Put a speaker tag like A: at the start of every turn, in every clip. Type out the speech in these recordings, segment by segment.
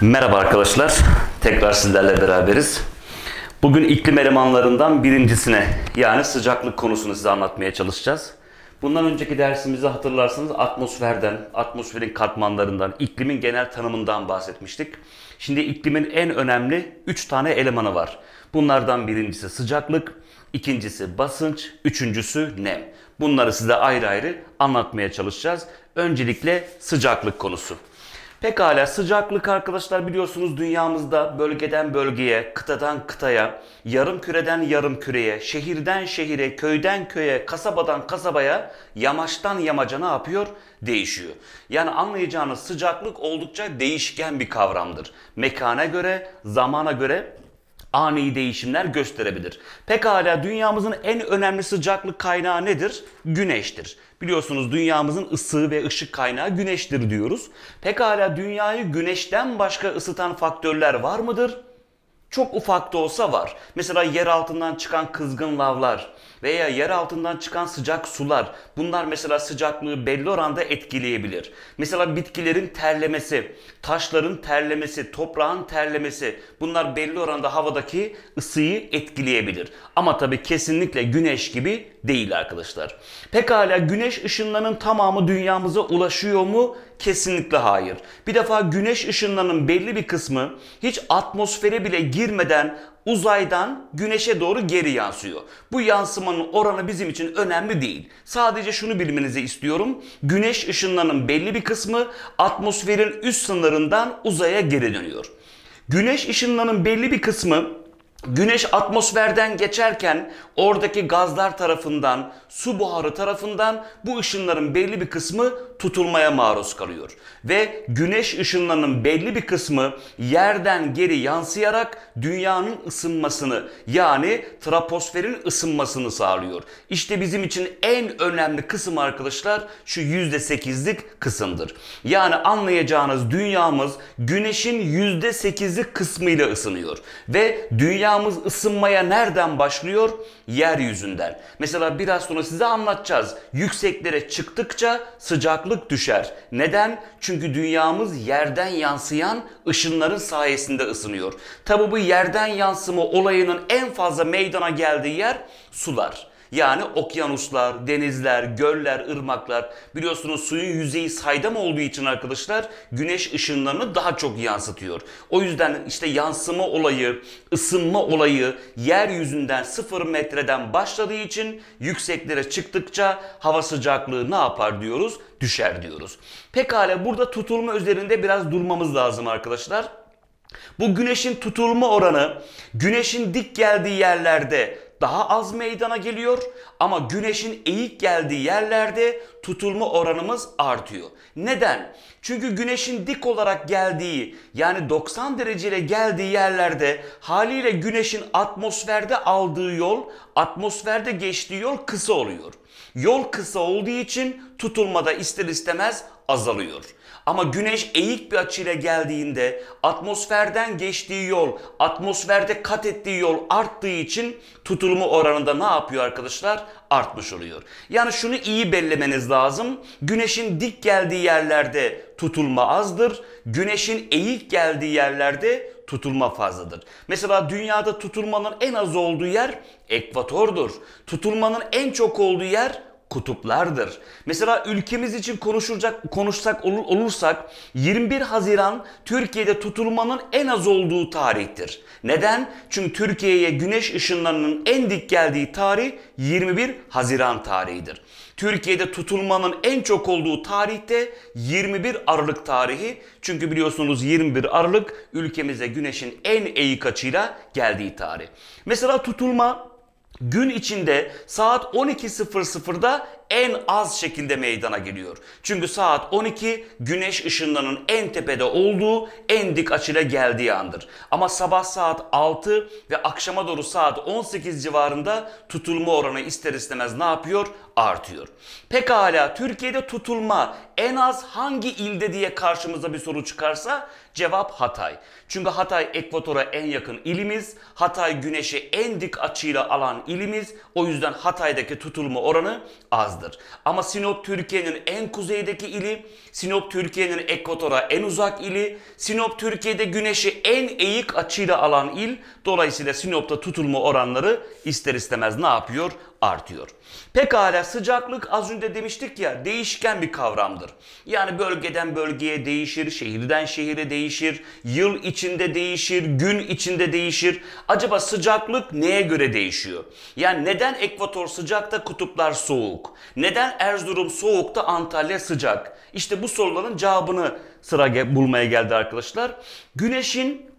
A: Merhaba arkadaşlar. Tekrar sizlerle beraberiz. Bugün iklim elemanlarından birincisine yani sıcaklık konusunu size anlatmaya çalışacağız. Bundan önceki dersimizi hatırlarsanız atmosferden, atmosferin katmanlarından, iklimin genel tanımından bahsetmiştik. Şimdi iklimin en önemli 3 tane elemanı var. Bunlardan birincisi sıcaklık, ikincisi basınç, üçüncüsü nem. Bunları size ayrı ayrı anlatmaya çalışacağız. Öncelikle sıcaklık konusu. Pekala sıcaklık arkadaşlar biliyorsunuz dünyamızda bölgeden bölgeye, kıtadan kıtaya, yarım küreden yarım küreye, şehirden şehire, köyden köye, kasabadan kasabaya, yamaçtan yamaca ne yapıyor? Değişiyor. Yani anlayacağınız sıcaklık oldukça değişken bir kavramdır. Mekana göre, zamana göre ani değişimler gösterebilir. Pekala dünyamızın en önemli sıcaklık kaynağı nedir? Güneştir. Biliyorsunuz dünyamızın ısı ve ışık kaynağı güneştir diyoruz. Pekala dünyayı güneşten başka ısıtan faktörler var mıdır? Çok ufak da olsa var. Mesela yer altından çıkan kızgın lavlar, veya yer altından çıkan sıcak sular bunlar mesela sıcaklığı belli oranda etkileyebilir. Mesela bitkilerin terlemesi, taşların terlemesi, toprağın terlemesi bunlar belli oranda havadaki ısıyı etkileyebilir. Ama tabii kesinlikle güneş gibi değil arkadaşlar. Pekala güneş ışınlarının tamamı dünyamıza ulaşıyor mu? Kesinlikle hayır. Bir defa güneş ışınlarının belli bir kısmı hiç atmosfere bile girmeden uzaydan güneşe doğru geri yansıyor. Bu yansımanın oranı bizim için önemli değil. Sadece şunu bilmenizi istiyorum. Güneş ışınlarının belli bir kısmı atmosferin üst sınırından uzaya geri dönüyor. Güneş ışınlarının belli bir kısmı güneş atmosferden geçerken oradaki gazlar tarafından, su buharı tarafından bu ışınların belli bir kısmı tutulmaya maruz kalıyor. Ve güneş ışınlarının belli bir kısmı yerden geri yansıyarak dünyanın ısınmasını yani troposferin ısınmasını sağlıyor. İşte bizim için en önemli kısım arkadaşlar şu %8'lik kısımdır. Yani anlayacağınız dünyamız güneşin %8'lik kısmıyla ısınıyor. Ve dünya dünyamız ısınmaya nereden başlıyor? Yeryüzünden. Mesela biraz sonra size anlatacağız. Yükseklere çıktıkça sıcaklık düşer. Neden? Çünkü dünyamız yerden yansıyan ışınların sayesinde ısınıyor. Tabi bu yerden yansıma olayının en fazla meydana geldiği yer sular. Yani okyanuslar, denizler, göller, ırmaklar. Biliyorsunuz suyun yüzeyi saydam olduğu için arkadaşlar güneş ışınlarını daha çok yansıtıyor. O yüzden işte yansıma olayı, ısınma olayı yeryüzünden 0 metreden başladığı için yükseklere çıktıkça hava sıcaklığı ne yapar diyoruz? Düşer diyoruz. Pekala burada tutulma üzerinde biraz durmamız lazım arkadaşlar. Bu güneşin tutulma oranı güneşin dik geldiği yerlerde daha az meydana geliyor ama güneşin eğik geldiği yerlerde tutulma oranımız artıyor. Neden? Çünkü güneşin dik olarak geldiği yani 90 dereceyle geldiği yerlerde haliyle güneşin atmosferde aldığı yol, atmosferde geçtiği yol kısa oluyor. Yol kısa olduğu için tutulmada ister istemez azalıyor. Ama güneş eğik bir açıyla geldiğinde atmosferden geçtiği yol, atmosferde kat ettiği yol arttığı için tutulma oranında ne yapıyor arkadaşlar? Artmış oluyor. Yani şunu iyi bellemeniz lazım. Güneşin dik geldiği yerlerde tutulma azdır. Güneşin eğik geldiği yerlerde tutulma fazladır. Mesela dünyada tutulmanın en az olduğu yer ekvatordur. Tutulmanın en çok olduğu yer kutuplardır. Mesela ülkemiz için konuşulacak konuşsak olur, olursak 21 Haziran Türkiye'de tutulmanın en az olduğu tarihtir. Neden? Çünkü Türkiye'ye güneş ışınlarının en dik geldiği tarih 21 Haziran tarihidir. Türkiye'de tutulmanın en çok olduğu tarihte 21 Aralık tarihi. Çünkü biliyorsunuz 21 Aralık ülkemize güneşin en eğik açıyla geldiği tarih. Mesela tutulma gün içinde saat 12.00'da en az şekilde meydana geliyor. Çünkü saat 12 güneş ışınlarının en tepede olduğu en dik açıyla geldiği andır. Ama sabah saat 6 ve akşama doğru saat 18 civarında tutulma oranı ister istemez ne yapıyor? artıyor. Pekala Türkiye'de tutulma en az hangi ilde diye karşımıza bir soru çıkarsa cevap Hatay. Çünkü Hatay ekvatora en yakın ilimiz, Hatay Güneşi en dik açıyla alan ilimiz. O yüzden Hatay'daki tutulma oranı azdır. Ama Sinop Türkiye'nin en kuzeydeki ili, Sinop Türkiye'nin ekvatora en uzak ili, Sinop Türkiye'de güneşi en eğik açıyla alan il. Dolayısıyla Sinop'ta tutulma oranları ister istemez ne yapıyor? artıyor. Pekala sıcaklık az önce demiştik ya değişken bir kavramdır. Yani bölgeden bölgeye değişir, şehirden şehire değişir, yıl içinde değişir, gün içinde değişir. Acaba sıcaklık neye göre değişiyor? Yani neden ekvator sıcakta kutuplar soğuk? Neden Erzurum soğukta Antalya sıcak? İşte bu soruların cevabını sıra bulmaya geldi arkadaşlar. Güneşin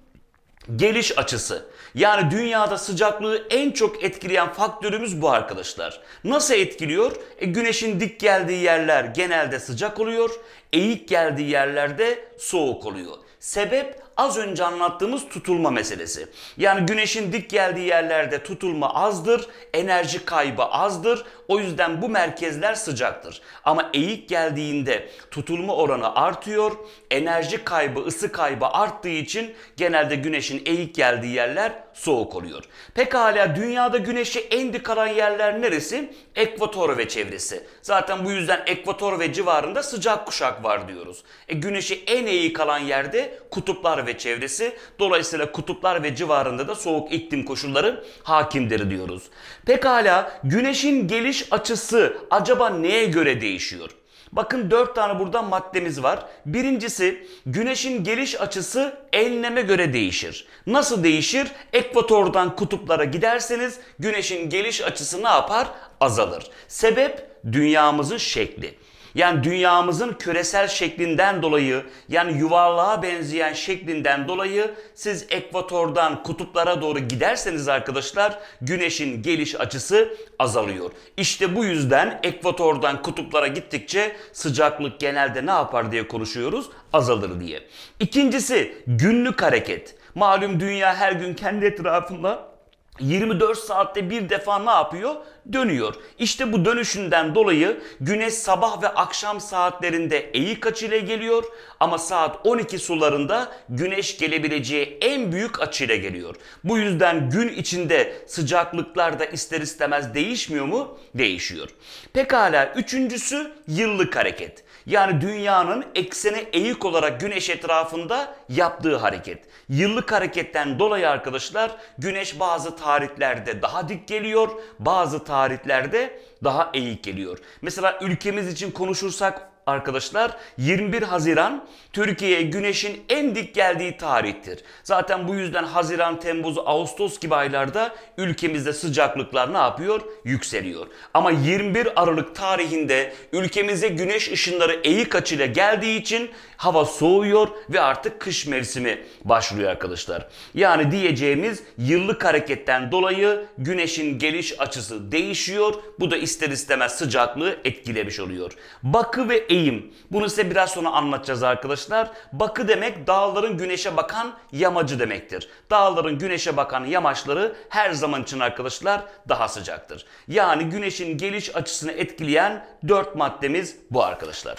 A: geliş açısı yani dünyada sıcaklığı en çok etkileyen faktörümüz bu arkadaşlar. Nasıl etkiliyor? E, güneşin dik geldiği yerler genelde sıcak oluyor. Eğik geldiği yerlerde soğuk oluyor. Sebep az önce anlattığımız tutulma meselesi. Yani güneşin dik geldiği yerlerde tutulma azdır, enerji kaybı azdır. O yüzden bu merkezler sıcaktır. Ama eğik geldiğinde tutulma oranı artıyor. Enerji kaybı, ısı kaybı arttığı için genelde güneşin eğik geldiği yerler soğuk oluyor. Pekala dünyada güneşi en dik alan yerler neresi? Ekvator ve çevresi. Zaten bu yüzden ekvator ve civarında sıcak kuşak var diyoruz. E, güneşi en eğik alan yerde kutuplar ve çevresi dolayısıyla kutuplar ve civarında da soğuk iklim koşulları hakimdir diyoruz. Pekala güneşin geliş açısı acaba neye göre değişiyor? Bakın dört tane burada maddemiz var. Birincisi güneşin geliş açısı enleme göre değişir. Nasıl değişir? Ekvatordan kutuplara giderseniz güneşin geliş açısı ne yapar? Azalır. Sebep dünyamızın şekli. Yani dünyamızın küresel şeklinden dolayı yani yuvarlığa benzeyen şeklinden dolayı siz ekvatordan kutuplara doğru giderseniz arkadaşlar güneşin geliş açısı azalıyor. İşte bu yüzden ekvatordan kutuplara gittikçe sıcaklık genelde ne yapar diye konuşuyoruz azalır diye. İkincisi günlük hareket. Malum dünya her gün kendi etrafında 24 saatte bir defa ne yapıyor? Dönüyor. İşte bu dönüşünden dolayı güneş sabah ve akşam saatlerinde eğik açıyla geliyor ama saat 12 sularında güneş gelebileceği en büyük açıyla geliyor. Bu yüzden gün içinde sıcaklıklar da ister istemez değişmiyor mu? Değişiyor. Pekala üçüncüsü yıllık hareket. Yani dünyanın eksene eğik olarak güneş etrafında yaptığı hareket. Yıllık hareketten dolayı arkadaşlar güneş bazı tarihlerde daha dik geliyor, bazı tarihlerde daha eğik geliyor. Mesela ülkemiz için konuşursak arkadaşlar 21 Haziran Türkiye'ye güneşin en dik geldiği tarihtir. Zaten bu yüzden Haziran, Temmuz, Ağustos gibi aylarda ülkemizde sıcaklıklar ne yapıyor? Yükseliyor. Ama 21 Aralık tarihinde ülkemize güneş ışınları eğik açıyla geldiği için hava soğuyor ve artık kış mevsimi başlıyor arkadaşlar. Yani diyeceğimiz yıllık hareketten dolayı güneşin geliş açısı değişiyor. Bu da ister istemez sıcaklığı etkilemiş oluyor. Bakı ve eğim. Bunu size biraz sonra anlatacağız arkadaşlar. Bakı demek dağların güneşe bakan yamacı demektir. Dağların güneşe bakan yamaçları her zaman için arkadaşlar daha sıcaktır. Yani güneşin geliş açısını etkileyen dört maddemiz bu arkadaşlar.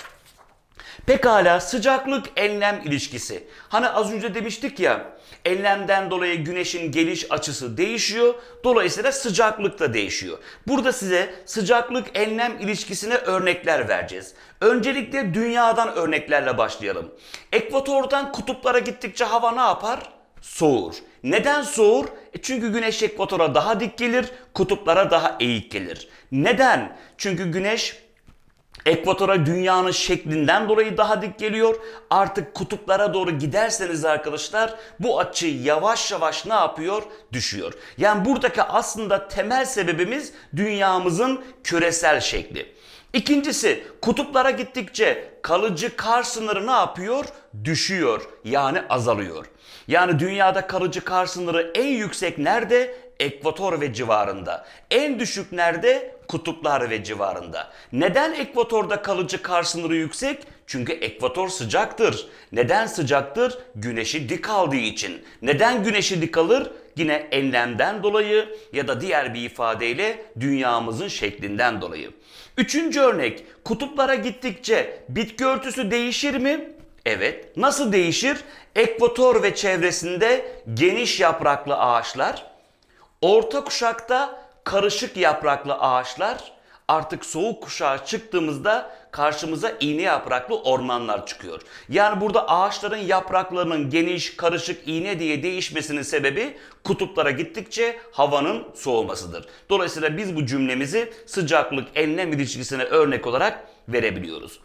A: Pekala sıcaklık enlem ilişkisi. Hani az önce demiştik ya enlemden dolayı güneşin geliş açısı değişiyor. Dolayısıyla sıcaklık da değişiyor. Burada size sıcaklık enlem ilişkisine örnekler vereceğiz. Öncelikle dünyadan örneklerle başlayalım. Ekvatordan kutuplara gittikçe hava ne yapar? Soğur. Neden soğur? E çünkü güneş ekvatora daha dik gelir, kutuplara daha eğik gelir. Neden? Çünkü güneş Ekvatora dünyanın şeklinden dolayı daha dik geliyor. Artık kutuplara doğru giderseniz arkadaşlar bu açı yavaş yavaş ne yapıyor? Düşüyor. Yani buradaki aslında temel sebebimiz dünyamızın küresel şekli. İkincisi kutuplara gittikçe kalıcı kar sınırı ne yapıyor? Düşüyor yani azalıyor. Yani dünyada kalıcı kar sınırı en yüksek nerede? ekvator ve civarında. En düşük nerede? Kutuplar ve civarında. Neden ekvatorda kalıcı kar sınırı yüksek? Çünkü ekvator sıcaktır. Neden sıcaktır? Güneşi dik aldığı için. Neden güneşi dik alır? Yine enlemden dolayı ya da diğer bir ifadeyle dünyamızın şeklinden dolayı. Üçüncü örnek, kutuplara gittikçe bitki örtüsü değişir mi? Evet. Nasıl değişir? Ekvator ve çevresinde geniş yapraklı ağaçlar Orta kuşakta karışık yapraklı ağaçlar, artık soğuk kuşağa çıktığımızda karşımıza iğne yapraklı ormanlar çıkıyor. Yani burada ağaçların yapraklarının geniş, karışık, iğne diye değişmesinin sebebi kutuplara gittikçe havanın soğumasıdır. Dolayısıyla biz bu cümlemizi sıcaklık enlem ilişkisine örnek olarak verebiliyoruz.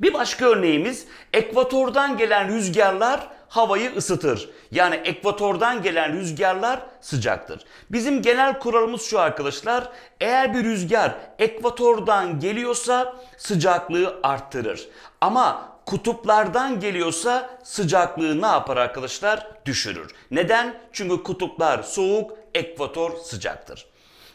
A: Bir başka örneğimiz ekvatordan gelen rüzgarlar havayı ısıtır. Yani ekvatordan gelen rüzgarlar sıcaktır. Bizim genel kuralımız şu arkadaşlar. Eğer bir rüzgar ekvatordan geliyorsa sıcaklığı arttırır. Ama kutuplardan geliyorsa sıcaklığı ne yapar arkadaşlar? Düşürür. Neden? Çünkü kutuplar soğuk, ekvator sıcaktır.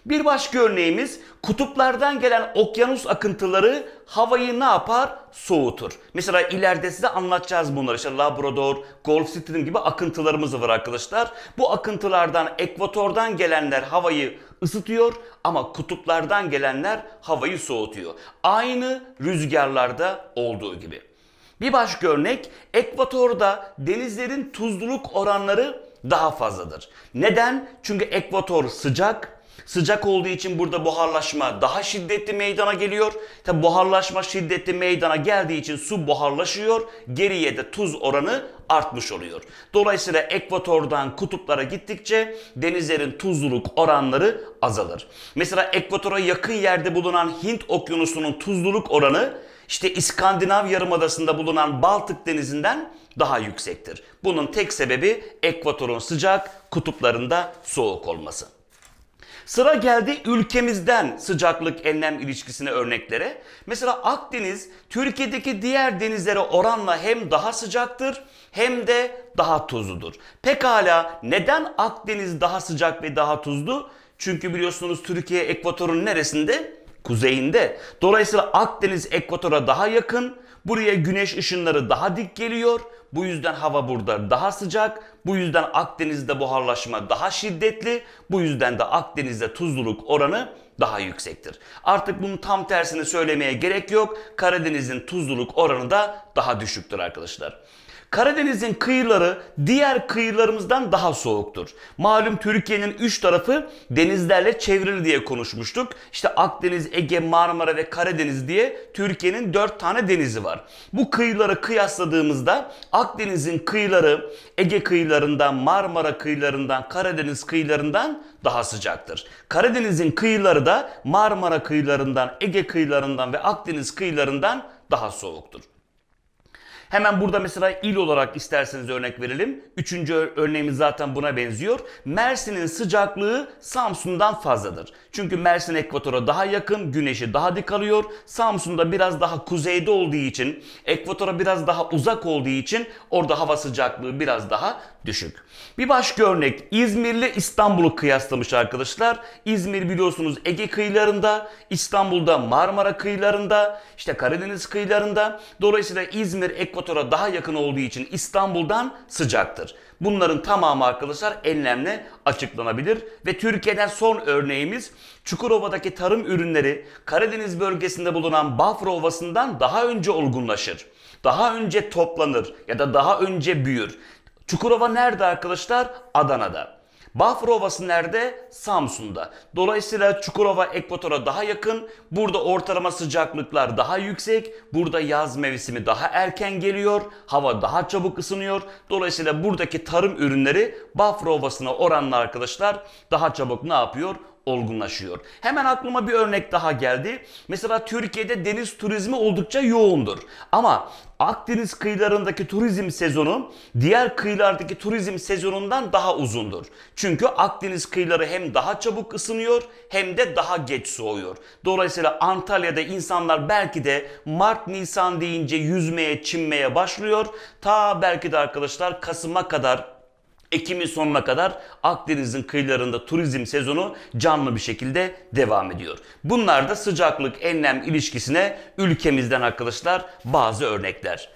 A: Bir başka örneğimiz kutuplardan gelen okyanus akıntıları havayı ne yapar? Soğutur. Mesela ileride size anlatacağız bunları. İşte Labrador, Gulf Stream gibi akıntılarımız var arkadaşlar. Bu akıntılardan, ekvatordan gelenler havayı ısıtıyor ama kutuplardan gelenler havayı soğutuyor. Aynı rüzgarlarda olduğu gibi. Bir başka örnek, ekvatorda denizlerin tuzluluk oranları daha fazladır. Neden? Çünkü ekvator sıcak, Sıcak olduğu için burada buharlaşma daha şiddetli meydana geliyor. Tabi buharlaşma şiddetli meydana geldiği için su buharlaşıyor. Geriye de tuz oranı artmış oluyor. Dolayısıyla ekvatordan kutuplara gittikçe denizlerin tuzluluk oranları azalır. Mesela ekvatora yakın yerde bulunan Hint okyanusunun tuzluluk oranı işte İskandinav yarımadasında bulunan Baltık denizinden daha yüksektir. Bunun tek sebebi ekvatorun sıcak, kutuplarında soğuk olması. Sıra geldi ülkemizden sıcaklık enlem ilişkisine örneklere. Mesela Akdeniz Türkiye'deki diğer denizlere oranla hem daha sıcaktır hem de daha tuzludur. Pekala neden Akdeniz daha sıcak ve daha tuzlu? Çünkü biliyorsunuz Türkiye ekvatorun neresinde? Kuzeyinde. Dolayısıyla Akdeniz ekvatora daha yakın Buraya güneş ışınları daha dik geliyor. Bu yüzden hava burada daha sıcak. Bu yüzden Akdeniz'de buharlaşma daha şiddetli. Bu yüzden de Akdeniz'de tuzluluk oranı daha yüksektir. Artık bunun tam tersini söylemeye gerek yok. Karadeniz'in tuzluluk oranı da daha düşüktür arkadaşlar. Karadeniz'in kıyıları diğer kıyılarımızdan daha soğuktur. Malum Türkiye'nin üç tarafı denizlerle çevrili diye konuşmuştuk. İşte Akdeniz, Ege, Marmara ve Karadeniz diye Türkiye'nin dört tane denizi var. Bu kıyıları kıyasladığımızda Akdeniz'in kıyıları Ege kıyılarından, Marmara kıyılarından, Karadeniz kıyılarından daha sıcaktır. Karadeniz'in kıyıları da Marmara kıyılarından, Ege kıyılarından ve Akdeniz kıyılarından daha soğuktur. Hemen burada mesela il olarak isterseniz örnek verelim. Üçüncü örneğimiz zaten buna benziyor. Mersin'in sıcaklığı Samsun'dan fazladır. Çünkü Mersin ekvatora daha yakın, güneşi daha dik alıyor. Samsun'da biraz daha kuzeyde olduğu için, ekvatora biraz daha uzak olduğu için orada hava sıcaklığı biraz daha düşük. Bir başka örnek İzmir'le İstanbul'u kıyaslamış arkadaşlar. İzmir biliyorsunuz Ege kıyılarında, İstanbul'da Marmara kıyılarında, işte Karadeniz kıyılarında. Dolayısıyla İzmir ekvatora daha yakın olduğu için İstanbul'dan sıcaktır. Bunların tamamı arkadaşlar enlemle açıklanabilir. Ve Türkiye'den son örneğimiz Çukurova'daki tarım ürünleri Karadeniz bölgesinde bulunan Bafra Ovası'ndan daha önce olgunlaşır. Daha önce toplanır ya da daha önce büyür. Çukurova nerede arkadaşlar? Adana'da. Bafra Ovası nerede? Samsun'da. Dolayısıyla Çukurova ekvatora daha yakın. Burada ortalama sıcaklıklar daha yüksek. Burada yaz mevsimi daha erken geliyor. Hava daha çabuk ısınıyor. Dolayısıyla buradaki tarım ürünleri Bafra Ovası'na oranla arkadaşlar daha çabuk ne yapıyor? olgunlaşıyor. Hemen aklıma bir örnek daha geldi. Mesela Türkiye'de deniz turizmi oldukça yoğundur. Ama Akdeniz kıyılarındaki turizm sezonu diğer kıyılardaki turizm sezonundan daha uzundur. Çünkü Akdeniz kıyıları hem daha çabuk ısınıyor hem de daha geç soğuyor. Dolayısıyla Antalya'da insanlar belki de Mart Nisan deyince yüzmeye, çinmeye başlıyor. Ta belki de arkadaşlar Kasım'a kadar Ekim'in sonuna kadar Akdeniz'in kıyılarında turizm sezonu canlı bir şekilde devam ediyor. Bunlar da sıcaklık enlem ilişkisine ülkemizden arkadaşlar bazı örnekler.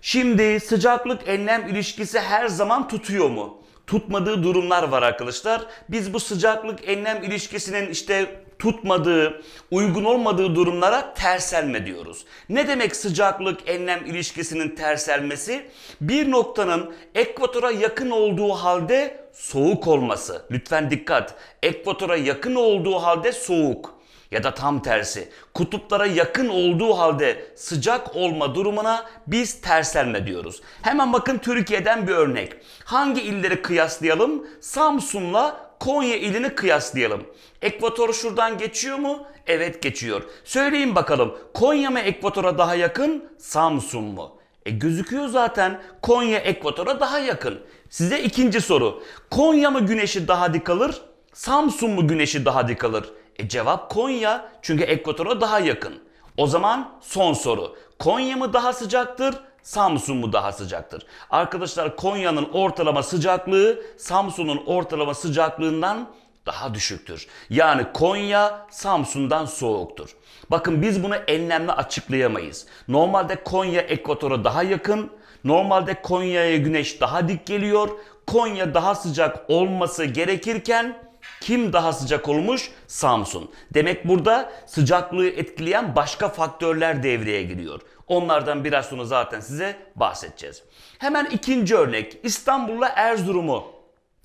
A: Şimdi sıcaklık enlem ilişkisi her zaman tutuyor mu? tutmadığı durumlar var arkadaşlar. Biz bu sıcaklık enlem ilişkisinin işte tutmadığı, uygun olmadığı durumlara terselme diyoruz. Ne demek sıcaklık enlem ilişkisinin terselmesi? Bir noktanın ekvatora yakın olduğu halde soğuk olması. Lütfen dikkat. Ekvatora yakın olduğu halde soğuk ya da tam tersi kutuplara yakın olduğu halde sıcak olma durumuna biz terselme diyoruz. Hemen bakın Türkiye'den bir örnek. Hangi illeri kıyaslayalım? Samsun'la Konya ilini kıyaslayalım. Ekvator şuradan geçiyor mu? Evet geçiyor. Söyleyin bakalım Konya mı ekvatora daha yakın Samsun mu? E gözüküyor zaten Konya ekvatora daha yakın. Size ikinci soru. Konya mı güneşi daha dik alır? Samsun mu güneşi daha dik alır? E cevap Konya çünkü ekvatora daha yakın. O zaman son soru. Konya mı daha sıcaktır? Samsun mu daha sıcaktır? Arkadaşlar Konya'nın ortalama sıcaklığı Samsun'un ortalama sıcaklığından daha düşüktür. Yani Konya Samsun'dan soğuktur. Bakın biz bunu enlemle açıklayamayız. Normalde Konya ekvatora daha yakın. Normalde Konya'ya güneş daha dik geliyor. Konya daha sıcak olması gerekirken kim daha sıcak olmuş? Samsun. Demek burada sıcaklığı etkileyen başka faktörler devreye giriyor. Onlardan biraz sonra zaten size bahsedeceğiz. Hemen ikinci örnek İstanbul'la Erzurum'u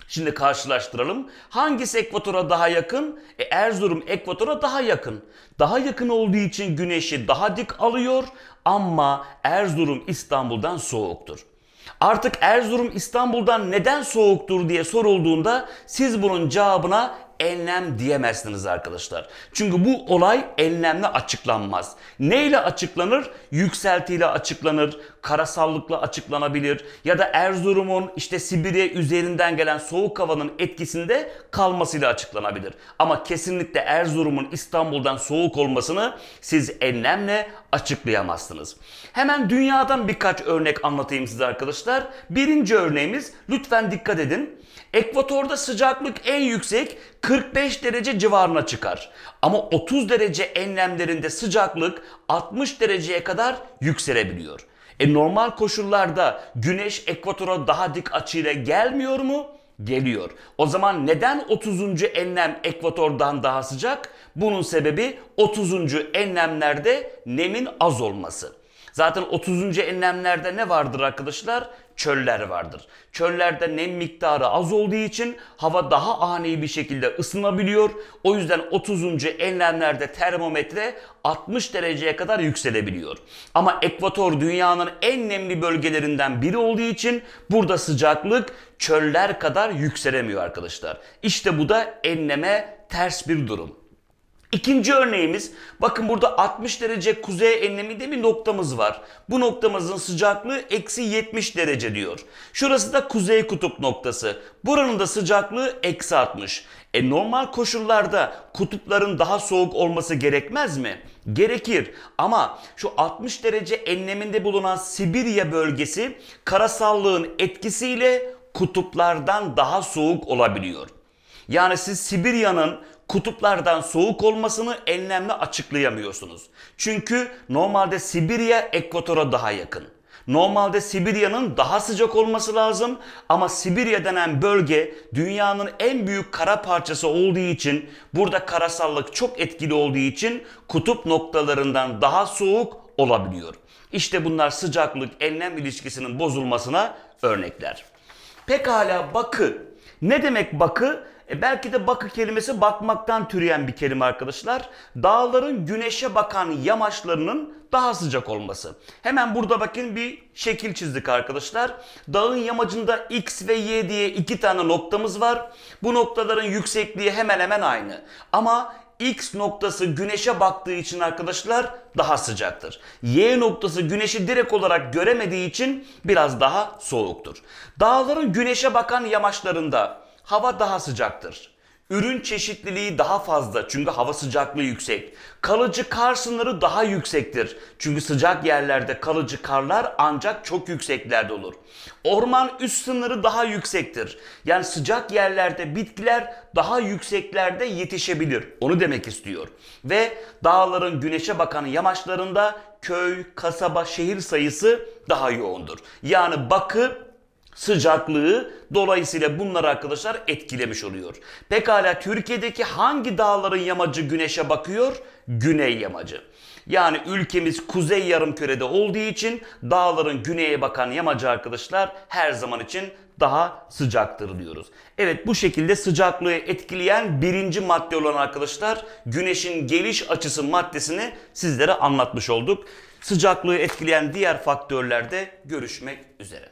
A: Şimdi karşılaştıralım. Hangisi ekvatora daha yakın? E, Erzurum ekvatora daha yakın. Daha yakın olduğu için güneşi daha dik alıyor ama Erzurum İstanbul'dan soğuktur. Artık Erzurum İstanbul'dan neden soğuktur diye sorulduğunda siz bunun cevabına enlem diyemezsiniz arkadaşlar. Çünkü bu olay enlemle açıklanmaz. Neyle açıklanır? Yükseltiyle açıklanır, karasallıkla açıklanabilir ya da Erzurum'un işte Sibirya üzerinden gelen soğuk havanın etkisinde kalmasıyla açıklanabilir. Ama kesinlikle Erzurum'un İstanbul'dan soğuk olmasını siz enlemle açıklayamazsınız. Hemen dünyadan birkaç örnek anlatayım size arkadaşlar. Birinci örneğimiz lütfen dikkat edin. Ekvatorda sıcaklık en yüksek 45 derece civarına çıkar. Ama 30 derece enlemlerinde sıcaklık 60 dereceye kadar yükselebiliyor. E normal koşullarda güneş ekvatora daha dik açıyla gelmiyor mu? Geliyor. O zaman neden 30. enlem ekvatordan daha sıcak? Bunun sebebi 30. enlemlerde nemin az olması. Zaten 30. enlemlerde ne vardır arkadaşlar? çöller vardır. Çöllerde nem miktarı az olduğu için hava daha ani bir şekilde ısınabiliyor. O yüzden 30. enlemlerde termometre 60 dereceye kadar yükselebiliyor. Ama ekvator dünyanın en nemli bölgelerinden biri olduğu için burada sıcaklık çöller kadar yükselemiyor arkadaşlar. İşte bu da enleme ters bir durum. İkinci örneğimiz bakın burada 60 derece kuzey enleminde bir noktamız var. Bu noktamızın sıcaklığı eksi 70 derece diyor. Şurası da kuzey kutup noktası. Buranın da sıcaklığı eksi 60. E normal koşullarda kutupların daha soğuk olması gerekmez mi? Gerekir ama şu 60 derece enleminde bulunan Sibirya bölgesi karasallığın etkisiyle kutuplardan daha soğuk olabiliyor. Yani siz Sibirya'nın kutuplardan soğuk olmasını enlemle açıklayamıyorsunuz. Çünkü normalde Sibirya ekvatora daha yakın. Normalde Sibirya'nın daha sıcak olması lazım ama Sibirya denen bölge dünyanın en büyük kara parçası olduğu için burada karasallık çok etkili olduğu için kutup noktalarından daha soğuk olabiliyor. İşte bunlar sıcaklık enlem ilişkisinin bozulmasına örnekler. Pekala bakı. Ne demek bakı? E belki de bakı kelimesi bakmaktan türeyen bir kelime arkadaşlar. Dağların güneşe bakan yamaçlarının daha sıcak olması. Hemen burada bakın bir şekil çizdik arkadaşlar. Dağın yamacında x ve y diye iki tane noktamız var. Bu noktaların yüksekliği hemen hemen aynı. Ama X noktası güneşe baktığı için arkadaşlar daha sıcaktır. Y noktası güneşi direkt olarak göremediği için biraz daha soğuktur. Dağların güneşe bakan yamaçlarında hava daha sıcaktır. Ürün çeşitliliği daha fazla çünkü hava sıcaklığı yüksek. Kalıcı kar sınırı daha yüksektir. Çünkü sıcak yerlerde kalıcı karlar ancak çok yükseklerde olur. Orman üst sınırı daha yüksektir. Yani sıcak yerlerde bitkiler daha yükseklerde yetişebilir. Onu demek istiyor. Ve dağların güneşe bakan yamaçlarında köy, kasaba, şehir sayısı daha yoğundur. Yani bakı sıcaklığı dolayısıyla bunlar arkadaşlar etkilemiş oluyor. Pekala Türkiye'deki hangi dağların yamacı güneşe bakıyor? Güney yamacı. Yani ülkemiz kuzey yarımkürede olduğu için dağların güneye bakan yamacı arkadaşlar her zaman için daha sıcaktır diyoruz. Evet bu şekilde sıcaklığı etkileyen birinci madde olan arkadaşlar güneşin geliş açısı maddesini sizlere anlatmış olduk. Sıcaklığı etkileyen diğer faktörlerde görüşmek üzere.